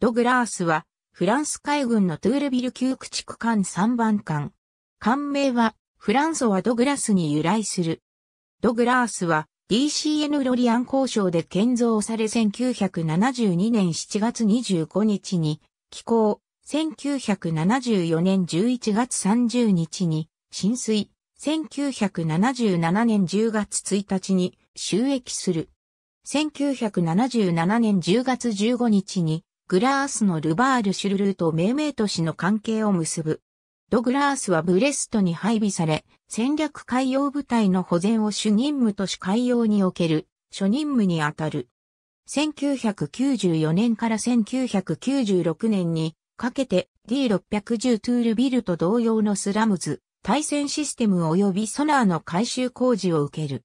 ドグラースは、フランス海軍のトゥールビル旧駆逐艦3番艦。艦名は、フランソワ・ドグラスに由来する。ドグラースは、DCN ロリアン交渉で建造され1972年7月25日に、寄港、1974年11月30日に、浸水、1977年10月1日に、収益する。1977年10月15日に、グラースのルバール・シュルルーと命名都市の関係を結ぶ。ドグラースはブレストに配備され、戦略海洋部隊の保全を主任務とし海洋における、初任務にあたる。1994年から1996年にかけて D610 トゥールビルと同様のスラムズ、対戦システム及びソナーの改修工事を受ける。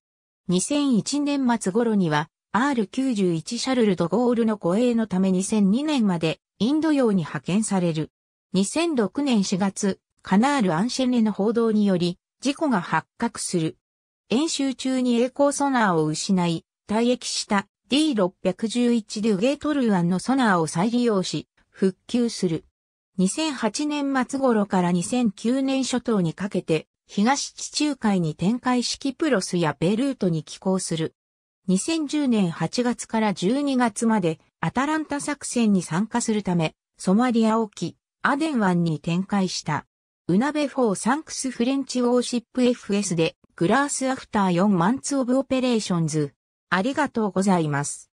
2001年末頃には R91 シャルル・ド・ゴールの護衛のため2002年までインド洋に派遣される。2006年4月、カナール・アンシェネの報道により、事故が発覚する。演習中に栄光ソナーを失い、退役した D611 デュゲートルアンのソナーを再利用し、復旧する。2008年末頃から2009年初頭にかけて、東地中海に展開式プロスやベルートに寄港する。2010年8月から12月までアタランタ作戦に参加するため、ソマリア沖、アデン湾に展開した。ウナベ4サンクスフレンチウォーシップ FS でグラースアフター4マンツオブオペレーションズ。ありがとうございます。